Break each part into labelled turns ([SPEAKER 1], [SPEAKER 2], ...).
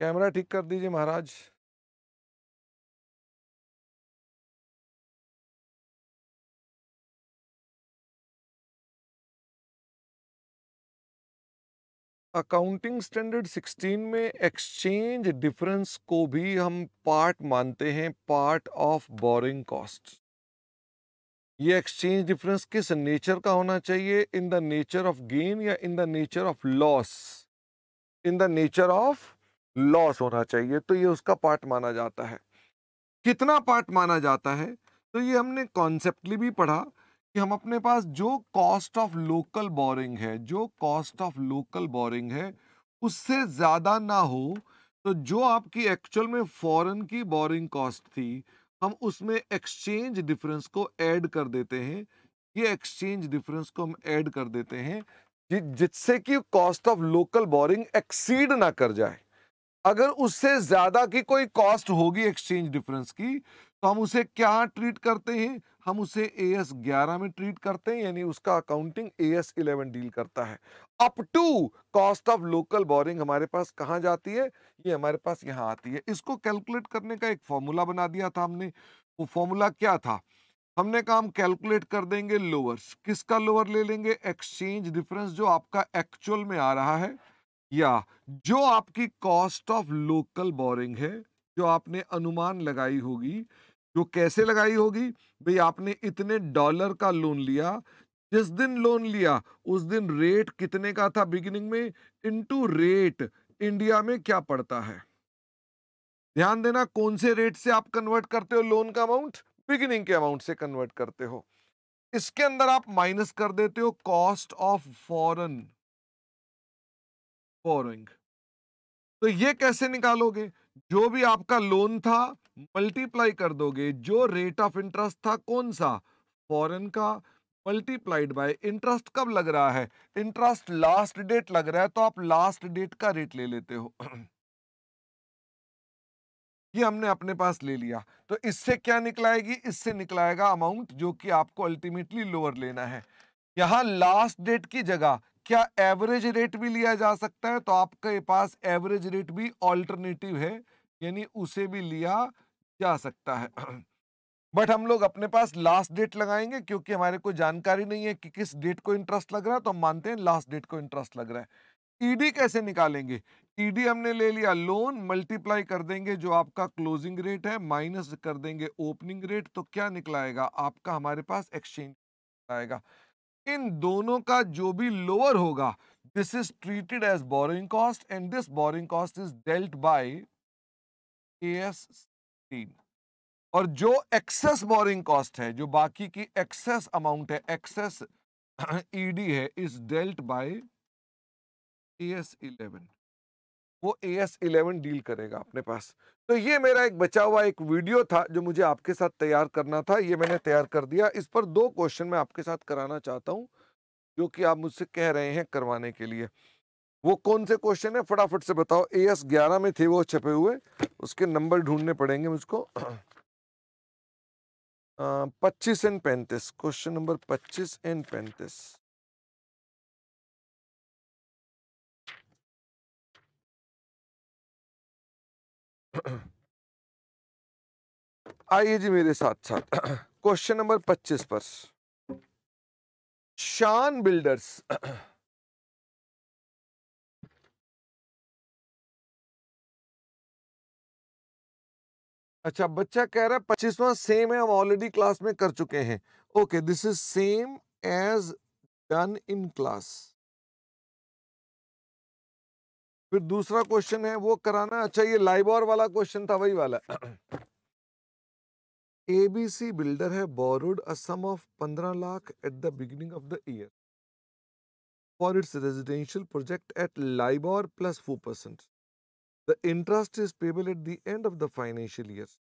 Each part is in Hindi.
[SPEAKER 1] कैमरा ठीक कर दीजिए महाराज अकाउंटिंग स्टैंडर्ड 16 में एक्सचेंज डिफरेंस को भी हम पार्ट मानते हैं पार्ट ऑफ बोरिंग कॉस्ट ये एक्सचेंज डिफरेंस किस नेचर का होना चाहिए in the nature of gain या in the nature of loss in the nature of loss होना चाहिए तो ये उसका पार्ट माना जाता है कितना पार्ट माना जाता है तो ये हमने कॉन्सेप्टली भी पढ़ा कि हम अपने पास जो कॉस्ट ऑफ लोकल बोरिंग है जो कॉस्ट ऑफ लोकल बोरिंग है उससे ज़्यादा ना हो तो जो आपकी एक्चुअल में फॉरेन की बोरिंग कॉस्ट थी हम उसमें एक्सचेंज डिफरेंस को ऐड कर देते हैं ये एक्सचेंज डिफरेंस को हम ऐड कर देते हैं जिससे कि cost of local borrowing exceed ना कर जाए अगर उससे ज्यादा की कोई कॉस्ट होगी एक्सचेंज डिफरेंस की तो हम उसे क्या ट्रीट करते हैं हम उसे ए एस ग्यारह में ट्रीट करते हैं यानी उसका accounting A S eleven deal करता है up to cost of local borrowing हमारे पास कहाँ जाती है ये हमारे पास यहाँ आती है इसको कैलकुलेट करने का एक फॉर्मूला बना दिया था हमने वो फॉर्मूला क्या था हमने कहा हम कैलकुलेट कर देंगे लोअर्स किसका लोअर ले लेंगे एक्सचेंज डिफरेंस जो आपका एक्चुअल में आ रहा है या जो आपकी कॉस्ट ऑफ लोकल बोरिंग है जो आपने अनुमान लगाई होगी जो कैसे लगाई होगी भाई आपने इतने डॉलर का लोन लिया जिस दिन लोन लिया उस दिन रेट कितने का था बिगिनिंग में इनटू रेट इंडिया में क्या पड़ता है ध्यान देना कौन से रेट से आप कन्वर्ट करते हो लोन का अमाउंट बिगिनिंग के अमाउंट से कन्वर्ट करते हो इसके अंदर आप माइनस कर देते हो कॉस्ट ऑफ फॉरन बोरोइंग तो ये कैसे निकालोगे जो भी आपका लोन था मल्टीप्लाई कर दोगे जो रेट ऑफ इंटरेस्ट था कौन सा फॉरेन का मल्टीप्लाइड बाय इंटरेस्ट कब लग रहा है इंटरेस्ट लास्ट डेट लग रहा है तो आप लास्ट डेट का रेट ले लेते हो ये हमने अपने पास ले लिया तो इससे क्या निकलाएगी इससे निकलाएगा अमाउंट जो कि आपको अल्टीमेटली लोअर लेना है यहां लास्ट डेट की जगह क्या एवरेज रेट भी लिया जा सकता है तो आपके पास एवरेज रेट भी ऑल्टरनेटिव है यानी उसे भी लिया जा सकता है बट हम लोग अपने पास लास्ट डेट लगाएंगे क्योंकि हमारे को जानकारी नहीं है कि किस डेट को इंटरेस्ट लग रहा है तो हम मानते हैं लास्ट डेट को इंटरेस्ट लग रहा है ईडी कैसे निकालेंगे ईडी हमने ले लिया लोन मल्टीप्लाई कर देंगे जो आपका क्लोजिंग रेट है माइनस कर देंगे ओपनिंग रेट तो क्या निकलाएगा आपका हमारे पास एक्सचेंज आएगा इन दोनों का जो भी लोअर होगा this is treated as borrowing cost and this borrowing cost is dealt by AS और जो एक्सेस बोरिंग कॉस्ट है जो बाकी की एक्सेस अमाउंट है एक्सेस ईडी e है is dealt by S eleven वो ए एस इलेवन डील करेगा अपने पास तो ये मेरा एक बचा हुआ एक वीडियो था जो मुझे आपके साथ तैयार करना था ये मैंने तैयार कर दिया इस पर दो क्वेश्चन मैं आपके साथ कराना चाहता हूँ जो कि आप मुझसे कह रहे हैं करवाने के लिए वो कौन से क्वेश्चन है फटाफट से बताओ ए एस ग्यारह में थे वो छपे हुए उसके नंबर ढूंढने पड़ेंगे मुझको पच्चीस एंड पैंतीस क्वेश्चन नंबर पच्चीस एंड पैंतीस आइए जी मेरे साथ साथ क्वेश्चन नंबर 25 पर शान बिल्डर्स अच्छा बच्चा कह रहा है पच्चीसवा सेम है हम ऑलरेडी क्लास में कर चुके हैं okay this is same as done in class फिर दूसरा क्वेश्चन है वो कराना अच्छा ये लाइबोर वाला क्वेश्चन था वही वाला एबीसी बिल्डर है बोरुड असम ऑफ पंद्रह lakh at the beginning of the year for its residential project at LIBOR plus four percent the interest is payable at the end of the financial year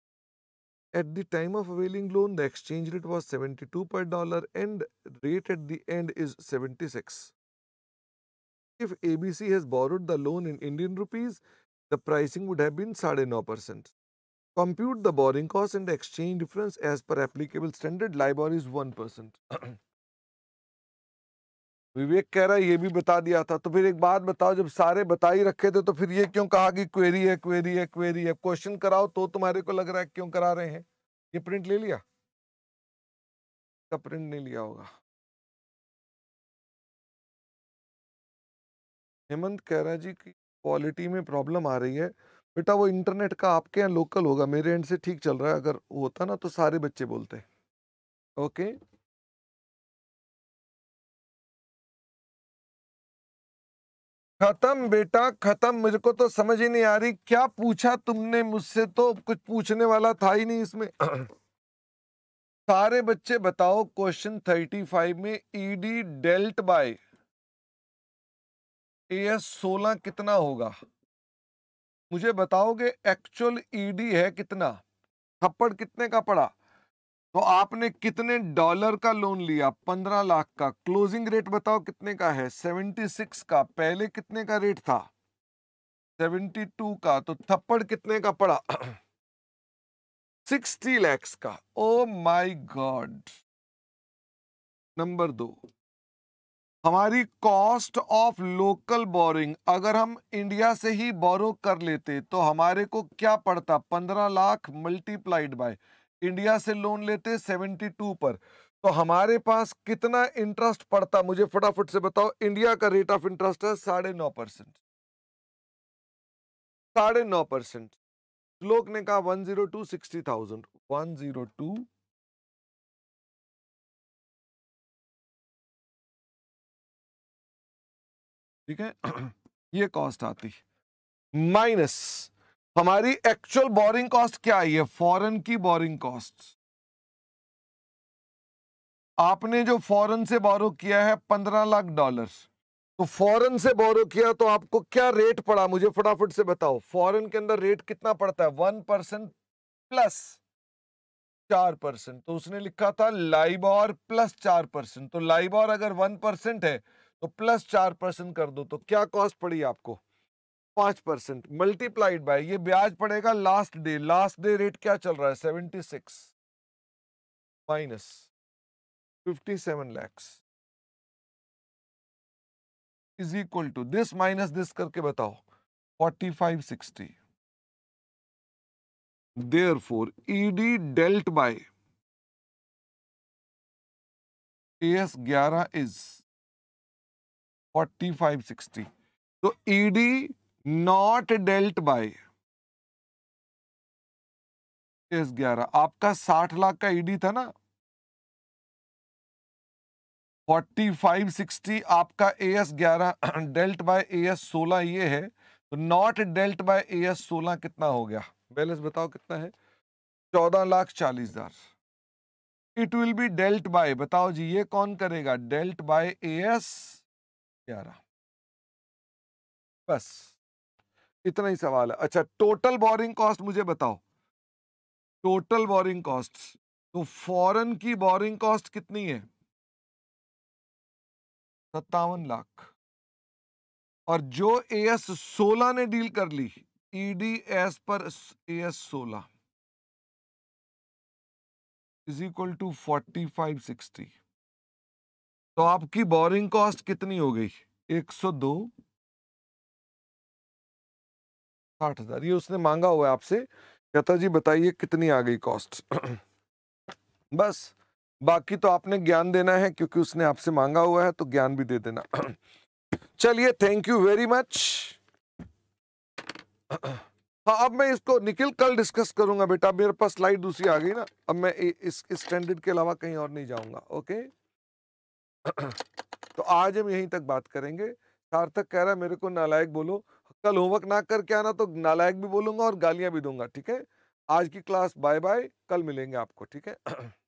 [SPEAKER 1] at the time of availing loan the exchange rate was seventy two per dollar and rate at the end is seventy six if ABC has borrowed the loan in Indian rupees, the pricing would have been 9.5%. Compute the borrowing cost and exchange difference as per applicable standard. LIBOR is 1%. Vivek कह रहा है ये भी बता दिया था तो फिर एक बात बताओ जब सारे बता ही रखे थे तो फिर ये क्यों कहा कि क्वेरी है क्वेरी है क्वेरी है क्वेश्चन कराओ तो तुम्हारे को लग रहा है क्यों करा रहे हैं ये प्रिंट ले लिया का प्रिंट नहीं लिया होगा हेमंत कह रहा है जी की क्वालिटी में प्रॉब्लम आ रही है बेटा वो इंटरनेट का आपके यहाँ लोकल होगा मेरे एंड से ठीक चल रहा है अगर होता ना तो सारे बच्चे बोलते ओके खत्म बेटा खत्म मुझे को तो समझ ही नहीं आ रही क्या पूछा तुमने मुझसे तो कुछ पूछने वाला था ही नहीं इसमें सारे बच्चे बताओ क्वेश्चन थर्टी फाइव में ईडी डेल्ट बाय ये सोलह कितना होगा मुझे बताओगे एक्चुअल ईडी e है कितना थप्पड़ कितने का पड़ा तो आपने कितने डॉलर का लोन लिया पंद्रह लाख का क्लोजिंग रेट बताओ कितने का है सेवेंटी सिक्स का पहले कितने का रेट था सेवेंटी टू का तो थप्पड़ कितने का पड़ा सिक्सटी लैक्स का ओ माय गॉड नंबर दो हमारी कॉस्ट ऑफ लोकल बोरिंग अगर हम इंडिया से ही बोरो कर लेते तो हमारे को क्या पड़ता पंद्रह लाख मल्टीप्लाइड बाय इंडिया से लोन लेते सेवेंटी टू पर तो हमारे पास कितना इंटरेस्ट पड़ता मुझे फटाफट से बताओ इंडिया का रेट ऑफ इंटरेस्ट है साढ़े नौ परसेंट साढ़े नौ परसेंट लोक ने कहा one zero two sixty thousand one zero two ठीक है ये कॉस्ट आती माइनस हमारी एक्चुअल बोरिंग कॉस्ट क्या आई है फॉरेन की बोरिंग कॉस्ट आपने जो फॉरेन से बोरो किया है पंद्रह लाख डॉलर तो फॉरेन से बोरो किया तो आपको क्या रेट पड़ा मुझे फटाफट से बताओ फॉरेन के अंदर रेट कितना पड़ता है वन परसेंट प्लस चार परसेंट तो उसने लिखा था लाइबॉर प्लस चार परसेंट तो लाइबॉर अगर वन परसेंट है तो प्लस चार परसेंट कर दो तो क्या कॉस्ट पड़ी आपको पांच परसेंट मल्टीप्लाइड बाय ये ब्याज पड़ेगा last day last day rate क्या चल रहा है seventy six minus fifty seven lakhs is equal to this minus this करके बताओ forty five sixty there four ED dealt by S ग्यारह इज फोर्टी फाइव सिक्सटी तो ED not dealt by case आपका साठ लाख का ईडी e था ना फोर्टी फाइव आपका ए एस ग्यारह डेल्ट AS 16 सोलह ये है तो नॉट डेल्ट by AS 16 सोलह कितना हो गया बैलेंस बताओ कितना है चौदह लाख चालीस हजार it will be dealt by बताओ जी ये कौन करेगा डेल्ट बाय एस ग्यारह बस इतना ही सवाल है अच्छा टोटल बोरिंग कॉस्ट मुझे बताओ टोटल बोरिंग कॉस्ट तो फॉरेन की बोरिंग कॉस्ट कितनी है सत्तावन लाख और जो एएस 16 ने डील कर ली ईडीएस e पर AS 16 is equal to forty five sixty तो आपकी बोरिंग कॉस्ट कितनी हो गई 102 साठ हजार ये उसने मांगा हुआ है आपसे कहता जी बताइए कितनी आ गई कॉस्ट बस बाकी तो आपने ज्ञान देना है क्योंकि उसने आपसे मांगा हुआ है तो ज्ञान भी दे देना चलिए थैंक यू वेरी मच हाँ अब मैं इसको निखिल कल डिस्कस करूंगा बेटा मेरे पास स्लाइड दूसरी आ गई ना अब मैं इस स्टैंडर्ड के अलावा कहीं और नहीं जाऊंगा ओके तो आज हम यहीं तक बात करेंगे सार्थक कह रहा है मेरे को नालायक बोलो कल होमवर्क ना करके आना तो नालायक भी बोलूंगा और गालियां भी दूंगा ठीक है आज की क्लास बाय बाय कल मिलेंगे आपको ठीक है